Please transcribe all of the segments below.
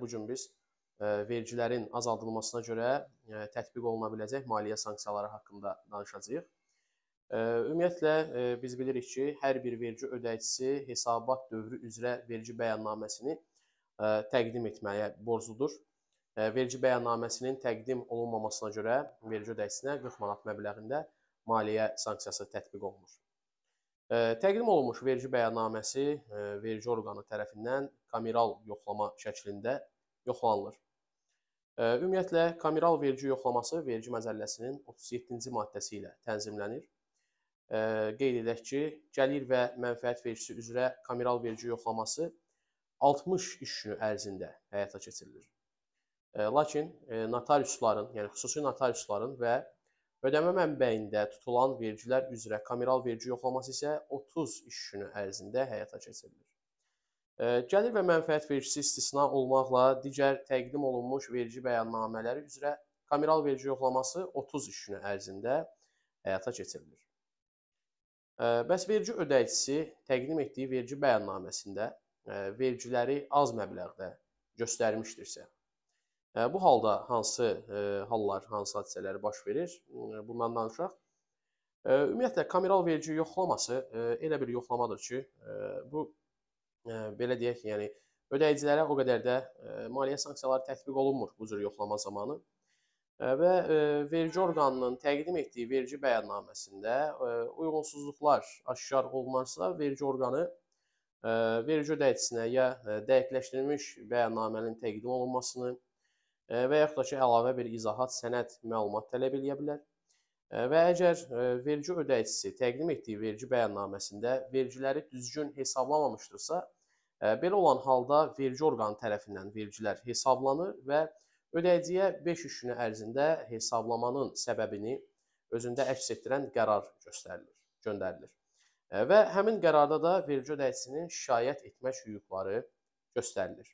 Bu gün biz e, vergilərin azaldılmasına görə e, tətbiq oluna biləcək maliyyə sanksiyaları haqqında danışacağıq. E, ümumiyyətlə biz bilirik ki, hər bir vergi ödəyicisi hesabat dövrü üzrə vergi bəyannaməsini təqdim etməyə borcludur. Vergi bəyannaməsinin təqdim olunmamasına görə vergi ödəyicinə 40 manat məbləğində maliyyə sanksiyası tətbiq olunur. Təqdim olunmuş vergi bəyannaməsi vergi orqanı tərəfindən kameral yoxlama şəklində yoxlanılır. Ümumiyyətlə, kameral vergi yoxlaması vergi məzəlləsinin 37-ci maddəsi ilə tənzimlənir. Qeyd edək ki, gəlir və mənfəət vergisi üzrə kameral vergi yoxlaması 60 iş günü ərzində həyata keçirilir. Lakin notariusların, yəni xüsusi notariusların və Ödəmə mənbəyində tutulan vergilər üzrə kameral vergi yoxlaması isə 30 iş günü ərzində həyata keçirilir. E, gəlir və mənfəət vergisi istisna olmaqla digər təqdim olunmuş vergi bəyannamələri üzrə kameral vergi yoxlaması 30 iş günü ərzində həyata keçirilir. E, bəs vergi ödəyicisi təqdim etdiyi vergi bəyannaməsində e, vergiləri az məbləğdə göstərmişdirsə, Bu halda hansı e, hallar, hansı hadisələr baş verir? Bundan danışaq. Ümumiyyətlə, kameral verici yoxlaması e, elə bir yoxlamadır ki, e, bu, belə deyək ki, yəni, ödəyicilərə o qədər də maliyyə sanksiyaları tətbiq olunmur bu cür yoxlama zamanı. Və verici orqanının təqdim etdiyi verici bəyannaməsində uyğunsuzluqlar aşkar olunarsa, verici orqanı verici ödəyicinə ya dəqiqləşdirilmiş bəyannamənin təqdim olunmasını, və yaxud da ki, əlavə bir izahat, sənəd, məlumat tələb eləyə bilər. Və əgər vergi ödəyicisi təqdim etdiyi vergi bəyannaməsində vergiləri düzgün hesablamamışdırsa, belə olan halda vergi orqanı tərəfindən vergilər hesablanır və ödəyiciyə 5 iş günü ərzində hesablamanın səbəbini özündə əks etdirən qərar göstərilir, göndərilir. Və həmin qərarda da vergi ödəyicisinin şikayət etmək hüquqları göstərilir.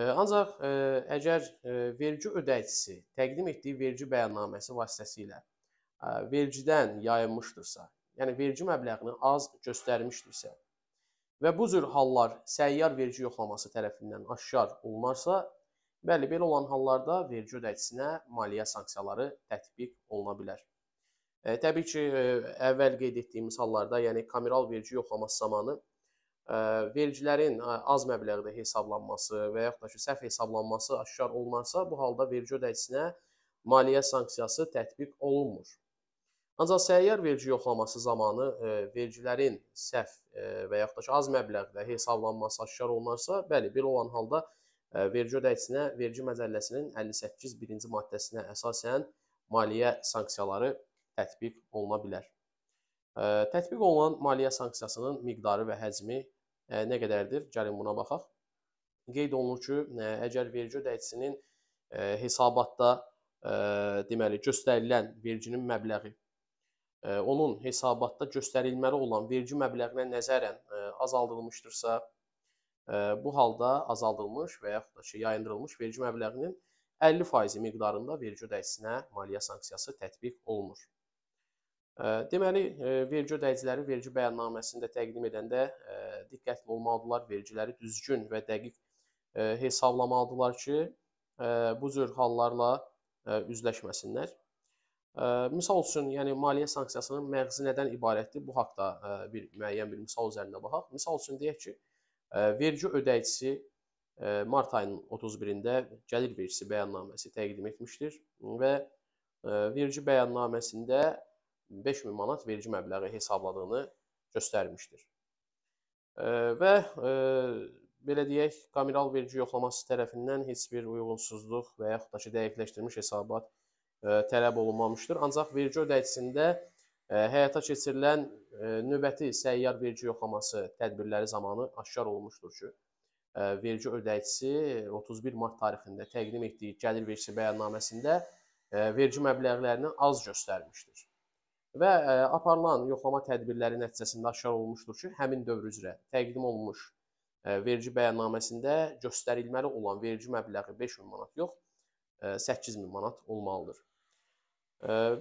Ancaq e, əgər e, vergi ödəyicisi təqdim etdiyi vergi bəyannaməsi vasitəsilə e, vergidən yayınmışdırsa, yəni vergi məbləğini az göstərmişdirsə və bu cür hallar səyyar vergi yoxlaması tərəfindən aşkar olunarsa, bəli, belə olan hallarda vergi ödəyicinə maliyyə sanksiyaları tətbiq oluna bilər. Təbii ki, əvvəl qeyd etdiyimiz hallarda, yəni kameral vergi yoxlaması zamanı vergilərin az məbləğdə hesablanması və yaxud da ki, səhv hesablanması aşkar olunarsa, bu halda vergi ödəyicinə maliyyə sanksiyası tətbiq olunmur. Ancaq səyyar vergi yoxlaması zamanı vergilərin səhv və yaxud da ki, az məbləğdə hesablanması aşkar olunarsa, bəli, belə olan halda vergi ödəyicinə vergi məcəlləsinin 58 birinci maddəsinə əsasən maliyyə sanksiyaları tətbiq oluna bilər. Tətbiq olunan maliyyə sanksiyasının miqdarı və həcmi nə qədərdir? Gəlin buna baxaq. Qeyd olunur ki, əgər vergi ödəyicisinin hesabatda deməli göstərilən verginin məbləği onun hesabatda göstərilməli olan vergi məbləğinə nəzərən azaldılmışdırsa, bu halda azaldılmış və yaxud da ki, yayındırılmış vergi məbləğinin 50% miqdarında vergi ödəyicinə maliyyə sanksiyası tətbiq olunur. Deməli, e, vergi ödəyiciləri vergi bəyannaməsində təqdim edəndə e, diqqətli olmalıdırlar, vergiləri düzgün və dəqiq e, hesablamalıdırlar ki, bu cür hallarla üzləşməsinlər. Misal üçün, yəni maliyyə sanksiyasının məğzi nədən ibarətdir? Bu haqqda bir müəyyən bir misal üzərində baxaq. Misal üçün deyək ki, vergi ödəyicisi mart ayının 31-də gəlir vergisi bəyannaməsi təqdim etmişdir və vergi bəyannaməsində 5000 manat vergi məbləği hesabladığını göstərmişdir. Və belə deyək, komiral vergi yoxlaması tərəfindən heç bir uyğunsuzluq və yaxud da ki, dəqiqləşdirilmiş hesabat tələb olunmamışdır. Ancaq vergi ödəyicisində həyata keçirilən növbəti səyyar vergi yoxlaması tədbirləri zamanı aşkar olmuşdur ki, vergi ödəyicisi 31 mart tarixində təqdim etdiyi gəlir vergisi bəyannaməsində vergi məbləğlərini az göstərmişdir və e, aparılan yoxlama tədbirləri nəticəsində aşkar olunmuşdur ki, həmin dövr üzrə təqdim olunmuş e, verici bəyannaməsində göstərilməli olan verici məbləği 5000 manat yox, 8000 e, manat olmalıdır.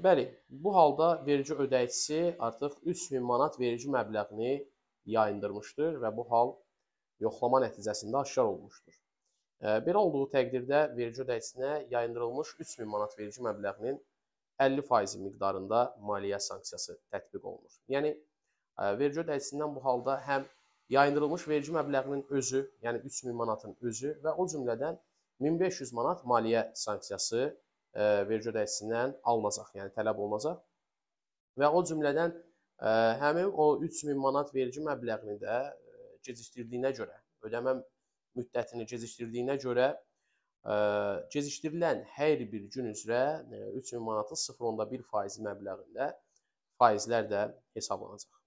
Bəli, bu halda verici ödəyicisi artıq 3000 manat verici məbləğini yayındırmışdır və bu hal yoxlama nəticəsində aşkar olmuşdur. Belə olduğu təqdirdə verici ödəyicinə yayındırılmış 3000 manat verici məbləğinin 50% miqdarında maliyyə sanksiyası tətbiq olunur. Yəni e, vergi ödəyicisindən bu halda həm yayındırılmış vergi məbləğinin özü, yəni 3000 manatın özü və o cümlədən 1500 manat maliyyə sanksiyası e, vergi ödəyicisindən alınacaq, yəni tələb olunacaq. Və o cümlədən e, həmin o 3000 manat vergi məbləğini də gecikdirdiyinə görə, ödəmə müddətini gecikdirdiyinə görə gecikdirilən hər bir gün üzrə 3000 manatın 0.1 faizi məbləğində faizlər də hesablanacaq.